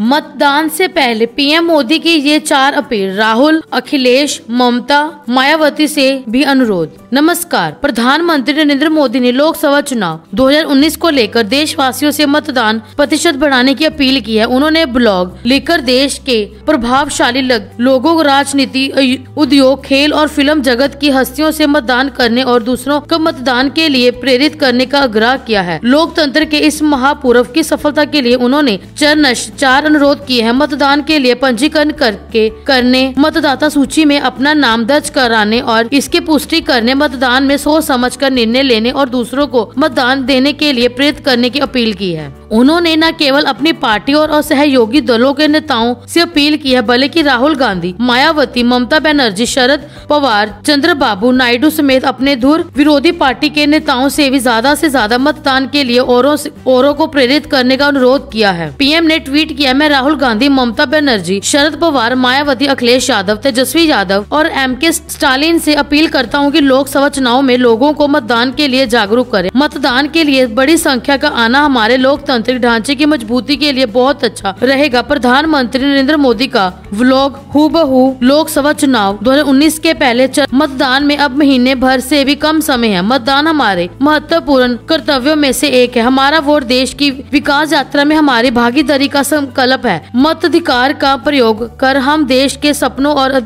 मतदान से पहले पीएम मोदी की ये चार अपील राहुल अखिलेश ममता मायावती से भी अनुरोध नमस्कार प्रधानमंत्री नरेंद्र मोदी ने लोकसभा चुनाव 2019 को लेकर देशवासियों से मतदान प्रतिशत बढ़ाने की अपील की है उन्होंने ब्लॉग लेकर देश के प्रभावशाली लोगों राजनीति उद्योग खेल और फिल्म जगत की हस्तियों से मतदान करने और दूसरों को मतदान के लिए प्रेरित करने का आग्रह किया है लोकतंत्र के इस महापूर्व की सफलता के लिए उन्होंने चरण चार अनुरोध किए हैं मतदान के लिए पंजीकरण करके करने मतदाता सूची में अपना नाम दर्ज कराने और इसकी पुष्टि करने मतदान में सोच समझ कर निर्णय लेने और दूसरों को मतदान देने के लिए प्रेरित करने की अपील की है उन्होंने न केवल अपनी पार्टी और असहयोगी दलों के नेताओं से अपील की है बल्कि राहुल गांधी मायावती ममता बनर्जी शरद पवार चंद्र बाबू नायडू समेत अपने धुर विरोधी पार्टी के नेताओं से भी ज्यादा से ज्यादा मतदान के लिए औरों औरों को प्रेरित करने का अनुरोध किया है पीएम ने ट्वीट किया मैं राहुल गांधी ममता बनर्जी शरद पवार मायावती अखिलेश यादव तेजस्वी यादव और एम के स्टालिन से अपील करता हूं कि लोकसभा चुनाव में लोगों को मतदान के लिए जागरूक करें मतदान के लिए बड़ी संख्या का आना हमारे लोकतंत्र लोकतांत्रिक ढांचे की मजबूती के लिए बहुत अच्छा रहेगा प्रधानमंत्री नरेंद्र मोदी का व्लॉग हु लोकसभा चुनाव 2019 के पहले मतदान में अब महीने भर से भी कम समय है मतदान हमारे महत्वपूर्ण कर्तव्यों में से एक है हमारा वोट देश की विकास यात्रा में हमारी भागीदारी का संकल्प है मताधिकार का प्रयोग कर हम देश के सपनों और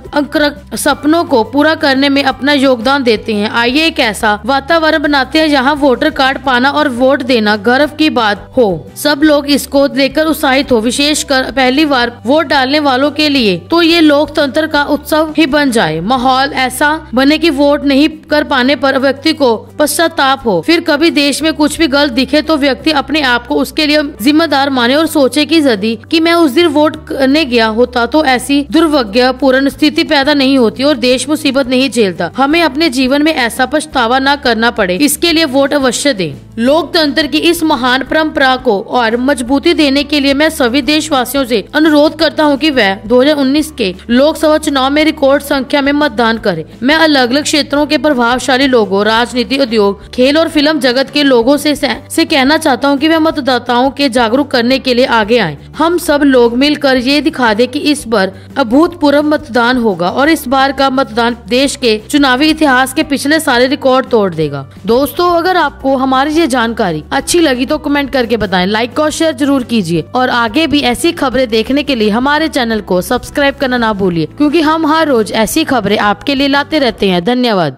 सपनों को पूरा करने में अपना योगदान देते हैं आइए एक ऐसा वातावरण बनाते हैं जहाँ वोटर कार्ड पाना और वोट देना गर्व की बात हो सब लोग इसको लेकर उत्साहित हो विशेष कर पहली बार वोट डालने वालों के लिए तो ये लोकतंत्र का उत्सव ही बन जाए माहौल ऐसा बने की वोट नहीं कर पाने पर व्यक्ति को पश्चाताप हो फिर कभी देश में कुछ भी गलत दिखे तो व्यक्ति अपने आप को उसके लिए जिम्मेदार माने और सोचे की जदी कि मैं उस दिन वोट करने गया होता तो ऐसी दुर्भाग्य पूर्ण स्थिति पैदा नहीं होती और देश मुसीबत नहीं झेलता हमें अपने जीवन में ऐसा पछतावा न करना पड़े इसके लिए वोट अवश्य दें लोकतंत्र की इस महान परंपरा को को और मजबूती देने के लिए मैं सभी देशवासियों से अनुरोध करता हूं कि वह 2019 के लोकसभा चुनाव में रिकॉर्ड संख्या में मतदान करें मैं अलग अलग क्षेत्रों के प्रभावशाली लोगों राजनीति उद्योग खेल और फिल्म जगत के लोगों से, से कहना चाहता हूं कि वह मतदाताओं के जागरूक करने के लिए आगे आए हम सब लोग मिलकर ये दिखा दे की इस बार अभूतपूर्व मतदान होगा और इस बार का मतदान देश के चुनावी इतिहास के पिछले सारे रिकॉर्ड तोड़ देगा दोस्तों अगर आपको हमारी ये जानकारी अच्छी लगी तो कमेंट करके बताए बताएं लाइक और शेयर जरूर कीजिए और आगे भी ऐसी खबरें देखने के लिए हमारे चैनल को सब्सक्राइब करना ना भूलिए क्यूँकी हम हर रोज ऐसी खबरें आपके लिए लाते रहते हैं धन्यवाद